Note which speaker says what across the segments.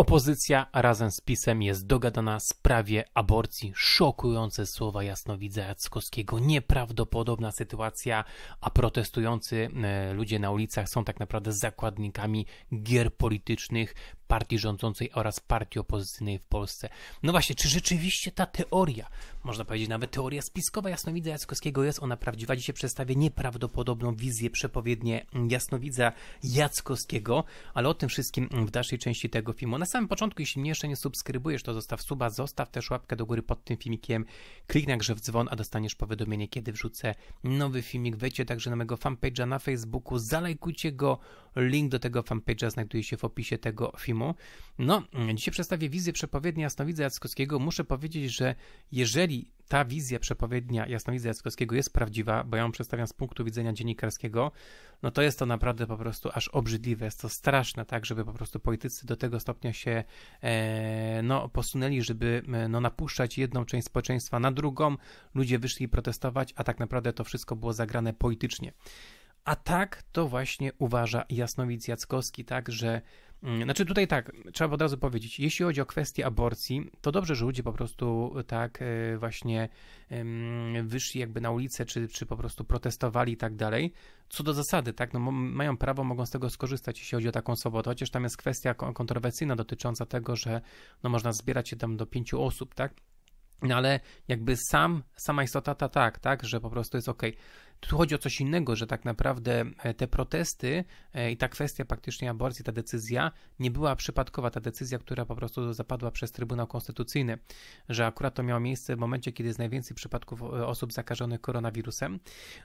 Speaker 1: Opozycja razem z PiSem jest dogadana w sprawie aborcji. Szokujące słowa jasnowidza Jackowskiego. Nieprawdopodobna sytuacja, a protestujący e, ludzie na ulicach są tak naprawdę zakładnikami gier politycznych partii rządzącej oraz partii opozycyjnej w Polsce. No właśnie, czy rzeczywiście ta teoria, można powiedzieć nawet teoria spiskowa jasnowidza Jackowskiego jest ona prawdziwa? Dzisiaj przedstawię nieprawdopodobną wizję przepowiednie jasnowidza Jackowskiego, ale o tym wszystkim w dalszej części tego filmu. Na samym początku, jeśli mnie jeszcze nie subskrybujesz, to zostaw suba, zostaw też łapkę do góry pod tym filmikiem, kliknij także w dzwon, a dostaniesz powiadomienie, kiedy wrzucę nowy filmik. Wejdźcie także na mojego fanpage'a na Facebooku, zalajkujcie go, link do tego fanpage'a znajduje się w opisie tego filmu. No, mm, dzisiaj przedstawię wizję przepowiedni jasnowidza Jackowskiego. Muszę powiedzieć, że jeżeli ta wizja przepowiednia Jasnowidza Jackowskiego jest prawdziwa, bo ja ją przedstawiam z punktu widzenia dziennikarskiego, no to jest to naprawdę po prostu aż obrzydliwe, jest to straszne, tak, żeby po prostu politycy do tego stopnia się e, no, posunęli, żeby e, no, napuszczać jedną część społeczeństwa na drugą, ludzie wyszli protestować, a tak naprawdę to wszystko było zagrane politycznie. A tak to właśnie uważa Jasnowidz Jackowski, tak, że Mm, znaczy tutaj tak, trzeba od razu powiedzieć, jeśli chodzi o kwestię aborcji, to dobrze, że ludzie po prostu tak e, właśnie wyszli jakby na ulicę, czy, czy po prostu protestowali i tak dalej. Co do zasady, tak, no mają prawo, mogą z tego skorzystać, jeśli chodzi o taką sobotę, chociaż tam jest kwestia kontrowersyjna dotycząca tego, że no można zbierać się tam do pięciu osób, tak. No ale jakby sam, sama istota ta tak, tak, że po prostu jest ok. Tu chodzi o coś innego, że tak naprawdę e, te protesty e, i ta kwestia praktycznie aborcji, ta decyzja nie była przypadkowa, ta decyzja, która po prostu zapadła przez Trybunał Konstytucyjny, że akurat to miało miejsce w momencie, kiedy jest najwięcej przypadków e, osób zakażonych koronawirusem.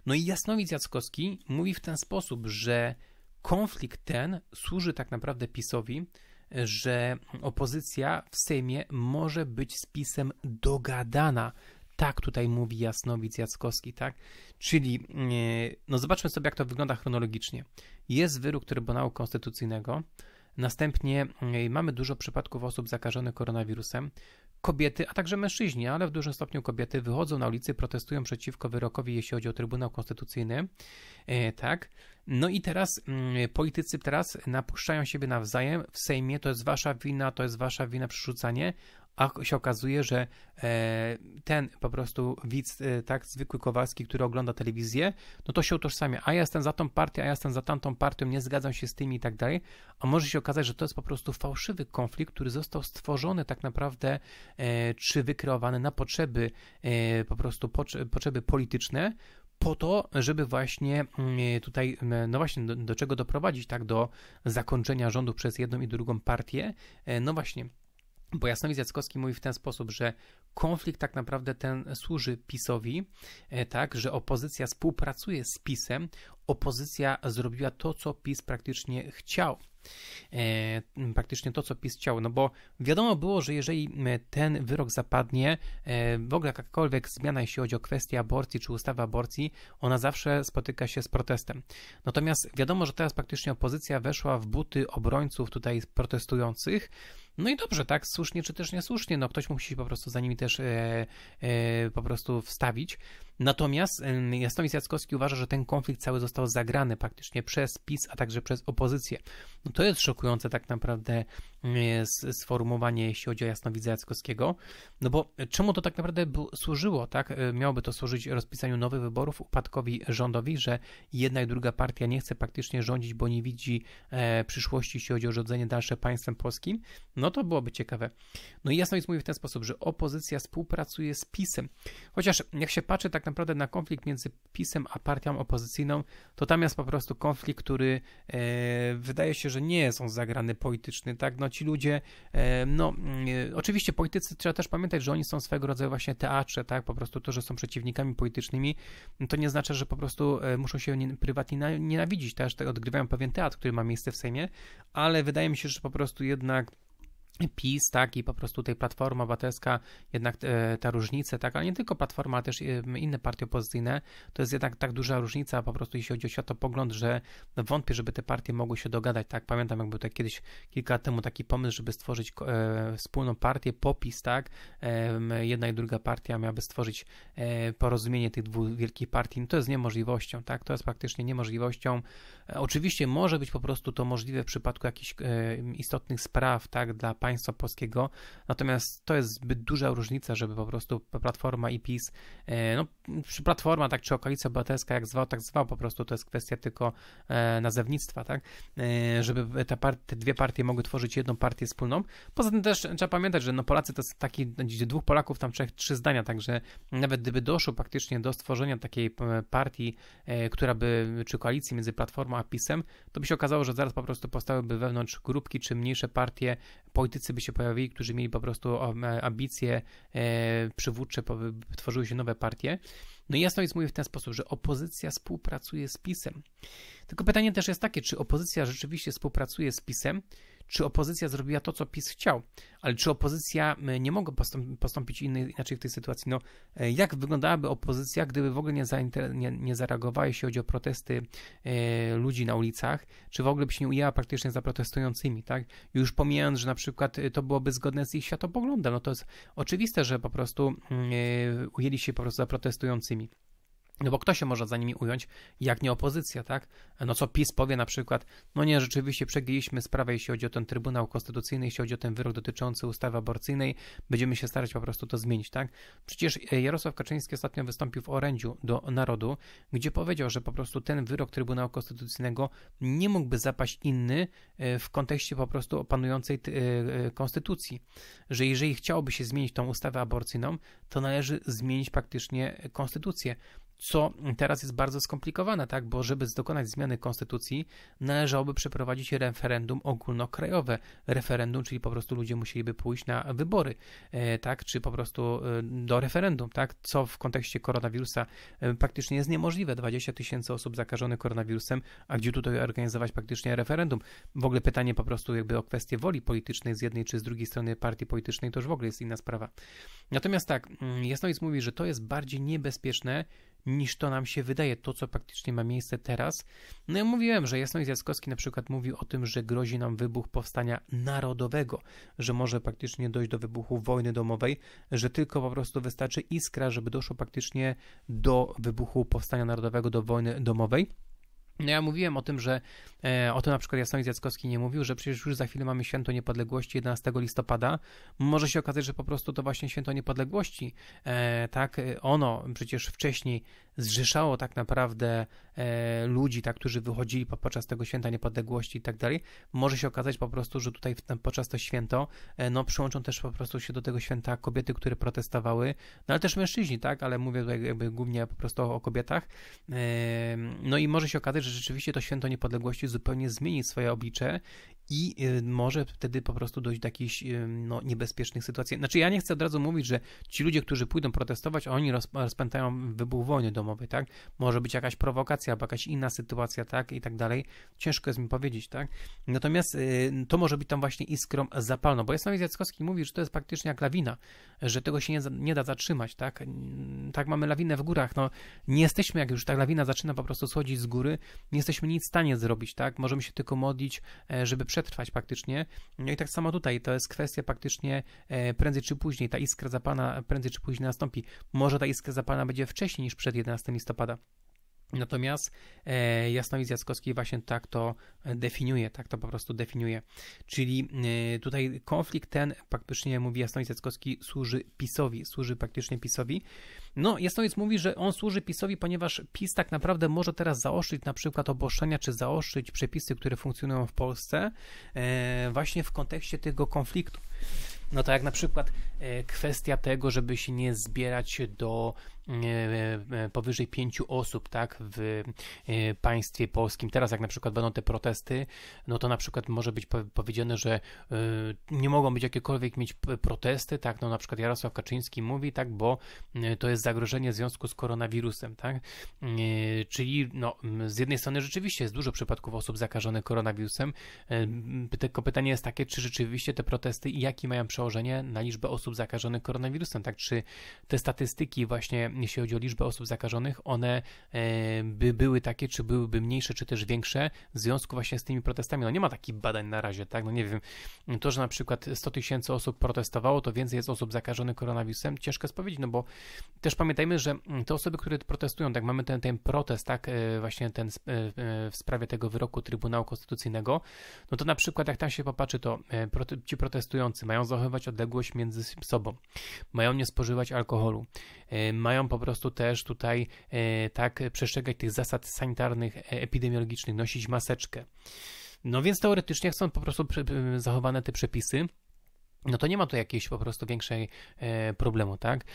Speaker 1: No i Jasnowidz Jackowski mówi w ten sposób, że konflikt ten służy tak naprawdę PiSowi, że opozycja w Sejmie może być z PiSem dogadana, tak tutaj mówi Jasnowic Jackowski, tak? Czyli, e, no zobaczmy sobie, jak to wygląda chronologicznie. Jest wyrok Trybunału Konstytucyjnego, następnie e, mamy dużo przypadków osób zakażonych koronawirusem. Kobiety, a także mężczyźni, ale w dużym stopniu kobiety wychodzą na ulicy, protestują przeciwko wyrokowi, jeśli chodzi o Trybunał Konstytucyjny, e, tak? No i teraz mm, politycy teraz napuszczają siebie nawzajem w Sejmie, to jest wasza wina, to jest wasza wina, przerzucanie, a się okazuje, że e, ten po prostu widz, e, tak zwykły Kowalski, który ogląda telewizję, no to się utożsamia, a ja jestem za tą partią, a ja jestem za tamtą partią, nie zgadzam się z tymi i tak dalej, a może się okazać, że to jest po prostu fałszywy konflikt, który został stworzony tak naprawdę, e, czy wykreowany na potrzeby, po prostu potrzeby polityczne, po to, żeby właśnie mm, tutaj, no właśnie, do, do, czego doprowadzić, tak, do zakończenia rządu przez jedną i drugą partię. No właśnie, bo Jasnowidz Jackowski mówi w ten sposób, że konflikt tak naprawdę ten służy PiSowi, e, tak, że opozycja współpracuje z PiSem, opozycja zrobiła to, co PiS praktycznie chciał. E, praktycznie to, co PiS chciał, no bo wiadomo było, że jeżeli e, ten wyrok zapadnie, e, w ogóle jakakolwiek zmiana, jeśli chodzi o kwestię aborcji czy ustawy aborcji, ona zawsze spotyka się z protestem. Natomiast wiadomo, że teraz praktycznie opozycja weszła w buty obrońców tutaj protestujących, no i dobrze, tak, słusznie czy też niesłusznie, no ktoś musi się po prostu za nimi też e, po prostu wstawić. Natomiast Jasnowic Jackowski uważa, że ten konflikt cały został zagrany praktycznie przez PiS, a także przez opozycję. No to jest szokujące tak naprawdę sformułowanie, jeśli chodzi o Jasnowidza Jackowskiego, no bo czemu to tak naprawdę służyło, tak? E, miałoby to służyć rozpisaniu nowych wyborów, upadkowi rządowi, że jedna i druga partia nie chce praktycznie rządzić, bo nie widzi e, przyszłości, jeśli chodzi o rządzenie dalsze państwem polskim? No to byłoby ciekawe. No i Jasnowidz mówi w ten sposób, że opozycja współpracuje z PiSem. Chociaż jak się patrzy tak tak naprawdę na konflikt między PiSem a partią opozycyjną, to tam jest po prostu konflikt, który e, wydaje się, że nie jest on zagrany polityczny, tak? No ci ludzie, e, no e, oczywiście politycy, trzeba też pamiętać, że oni są swego rodzaju właśnie teatrze, tak? Po prostu to, że są przeciwnikami politycznymi, to nie znaczy, że po prostu e, muszą się nie, prywatnie na, nienawidzić, też tak? odgrywają pewien teatr, który ma miejsce w Sejmie, ale wydaje mi się, że po prostu jednak PiS, tak, i po prostu tutaj Platforma Obywatelska, jednak e, ta różnica, tak, ale nie tylko Platforma, ale też e, inne partie opozycyjne, to jest jednak tak duża różnica po prostu, jeśli chodzi o światopogląd, że no, wątpię, żeby te partie mogły się dogadać, tak, pamiętam, jak był tak kiedyś, kilka lat temu taki pomysł, żeby stworzyć e, wspólną partię, popis, tak, e, jedna i druga partia miałaby stworzyć e, porozumienie tych dwóch wielkich partii, no to jest niemożliwością, tak, to jest praktycznie niemożliwością, oczywiście może być po prostu to możliwe w przypadku jakichś istotnych spraw, tak, dla partii, państwa polskiego. Natomiast to jest zbyt duża różnica, żeby po prostu Platforma i PiS, e, no przy Platforma tak czy Okolica Obywatelska jak zwał, tak zwał, po prostu to jest kwestia tylko e, nazewnictwa, tak? E, żeby te, part, te dwie partie mogły tworzyć jedną partię wspólną. Poza tym też trzeba pamiętać, że no Polacy to jest taki, gdzie dwóch Polaków tam trzech, trzy zdania, także nawet gdyby doszło praktycznie do stworzenia takiej partii, która by, czy koalicji między Platformą a PiSem, to by się okazało, że zaraz po prostu powstałyby wewnątrz grupki czy mniejsze partie politycy by się pojawili, którzy mieli po prostu ambicje e, przywódcze, tworzyły się nowe partie. No i jasno jest mówię w ten sposób, że opozycja współpracuje z PiSem. Tylko pytanie też jest takie, czy opozycja rzeczywiście współpracuje z PiSem, czy opozycja zrobiła to, co PiS chciał, ale czy opozycja e, nie mogła postąpić inaczej w tej sytuacji? No, e, jak wyglądałaby opozycja, gdyby w ogóle nie, zainter- nie, nie zareagowała, jeśli chodzi o protesty e, ludzi na ulicach, czy w ogóle by się nie ujęła praktycznie za protestującymi, tak? Już pomijając, że na przykład e, to byłoby zgodne z ich światopoglądem, no to jest oczywiste, że po prostu mm, e, ujęli się po prostu za protestującymi. No bo kto się może za nimi ująć, jak nie opozycja, tak? No co PiS powie na przykład, no nie, rzeczywiście przegięliśmy sprawę, jeśli chodzi o ten Trybunał Konstytucyjny, jeśli chodzi o ten wyrok dotyczący ustawy aborcyjnej, będziemy się starać po prostu to zmienić, tak? Przecież e, Jarosław Kaczyński ostatnio wystąpił w orędziu do narodu, gdzie powiedział, że po prostu ten wyrok Trybunału Konstytucyjnego nie mógłby zapaść inny e, w kontekście po prostu panującej e, konstytucji, że jeżeli chciałoby się zmienić tą ustawę aborcyjną, to należy zmienić praktycznie konstytucję co teraz jest bardzo skomplikowane, tak? bo żeby dokonać zmiany konstytucji, należałoby przeprowadzić referendum ogólnokrajowe. Referendum, czyli po prostu ludzie musieliby pójść na wybory, e, tak? czy po prostu e, do referendum, tak? co w kontekście koronawirusa e, praktycznie jest niemożliwe. 20 tysięcy osób zakażonych koronawirusem, a gdzie tutaj organizować praktycznie referendum? W ogóle pytanie po prostu jakby o kwestię woli politycznej z jednej czy z drugiej strony partii politycznej, to już w ogóle jest inna sprawa. Natomiast tak, mm, Jasnowic mówi, że to jest bardziej niebezpieczne niż to nam się wydaje, to co praktycznie ma miejsce teraz. No ja mówiłem, że Jasnowic Jackowski na przykład mówił o tym, że grozi nam wybuch powstania narodowego, że może praktycznie dojść do wybuchu wojny domowej, że tylko po prostu wystarczy iskra, żeby doszło praktycznie do wybuchu powstania narodowego, do wojny domowej. No ja mówiłem o tym, że e, o tym na przykład Jasnowic Jackowski nie mówił, że przecież już za chwilę mamy święto niepodległości 11 listopada. Może się okazać, że po prostu to właśnie święto niepodległości, e, tak, e, ono przecież wcześniej zrzeszało tak naprawdę e, ludzi, tak, którzy wychodzili podczas tego święta niepodległości i tak dalej, może się okazać po prostu, że tutaj podczas to święto e, no, przyłączą też po prostu się do tego święta kobiety, które protestowały, no ale też mężczyźni, tak, ale mówię tutaj jakby głównie po prostu o, o kobietach. E, no i może się okazać, że rzeczywiście to święto niepodległości zupełnie zmieni swoje oblicze i y, może wtedy po prostu dojść do jakichś y, no, niebezpiecznych sytuacji. Znaczy, ja nie chcę od razu mówić, że ci ludzie, którzy pójdą protestować, oni rozpętają wybuch wojny domowej, tak? Może być jakaś prowokacja, albo jakaś inna sytuacja, tak? I tak dalej. Ciężko jest mi powiedzieć, tak? Natomiast y, to może być tam właśnie iskrą zapalną, bo Jasnowiec Jackowski mówi, że to jest praktycznie jak lawina, że tego się nie, nie da zatrzymać, tak? Tak mamy lawinę w górach, no nie jesteśmy, jak już ta lawina zaczyna po prostu schodzić z góry, nie jesteśmy nic w stanie zrobić, tak? Możemy się tylko modlić, e, żeby przetrwać praktycznie. No i tak samo tutaj, to jest kwestia praktycznie e, prędzej czy później, ta iskra zapana prędzej czy później nastąpi. Może ta iskra zapana będzie wcześniej niż przed 11 listopada. Natomiast e, Jasnowidz Jackowski właśnie tak to definiuje, tak to po prostu definiuje. Czyli e, tutaj konflikt ten, praktycznie mówi Jasnowidz Jackowski, służy PiSowi, służy praktycznie PiSowi. No, Jasnowic mówi, że on służy PiSowi, ponieważ PiS tak naprawdę może teraz zaostrzyć na przykład obostrzenia, czy zaostrzyć przepisy, które funkcjonują w Polsce e, właśnie w kontekście tego konfliktu. No tak jak na przykład e, kwestia tego, żeby się nie zbierać do E, e, powyżej pięciu osób, tak, w e, państwie polskim. Teraz jak na przykład będą te protesty, no to na przykład może być powiedziane, że nie mogą być jakiekolwiek mieć protesty, tak, no na przykład Jarosław Kaczyński mówi, tak, bo to jest zagrożenie w związku z koronawirusem, tak, czyli no z jednej strony rzeczywiście jest dużo przypadków osób zakażonych koronawirusem, tylko pytanie jest takie, czy rzeczywiście te protesty i jakie mają przełożenie na liczbę osób zakażonych koronawirusem, tak, czy te statystyki właśnie jeśli chodzi o liczbę osób zakażonych, one e, by były takie, czy byłyby mniejsze, czy też większe w związku właśnie z tymi protestami. No nie ma takich badań na razie, tak? No nie wiem, to, że na przykład 100 tysięcy osób protestowało, to więcej jest osób zakażonych koronawirusem, ciężko spowiedzić. no bo też pamiętajmy, że te osoby, które protestują, tak, mamy ten, ten protest, tak, e, właśnie ten e, w sprawie tego wyroku Trybunału Konstytucyjnego, no to na przykład jak tam się popatrzy, to ci protestujący mają zachowywać odległość między sobą, mają nie spożywać alkoholu, mają po prostu też tutaj e, tak przestrzegać tych zasad sanitarnych, e, epidemiologicznych, nosić maseczkę. No więc teoretycznie są po prostu e, zachowane te przepisy, no to nie ma tu jakiejś po prostu większej e, problemu, tak?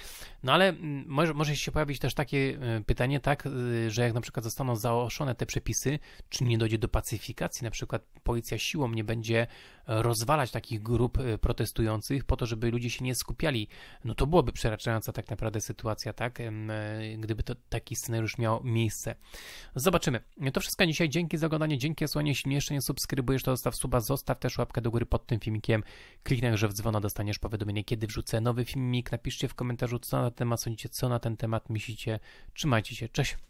Speaker 1: No ale mm, może, może się pojawić też takie e, pytanie, tak, y, że jak na przykład zostaną zaoszone te przepisy, czy nie dojdzie do pacyfikacji, na przykład policja siłą nie będzie rozwalać takich grup e, protestujących po to, żeby ludzie się nie skupiali. No to byłoby przerażająca tak naprawdę sytuacja, tak? Gdyby to taki scenariusz miał miejsce. Zobaczymy. No to wszystko dzisiaj. Dzięki za oglądanie, dzięki za słuchanie. Jeśli jeszcze nie subskrybujesz, to zostaw suba, zostaw też łapkę do góry pod tym filmikiem, kliknij że. w dzwona dostaniesz powiadomienie, kiedy wrzucę nowy filmik. Napiszcie w komentarzu, co na ten temat sądzicie, co na ten temat myślicie. Trzymajcie się, cześć!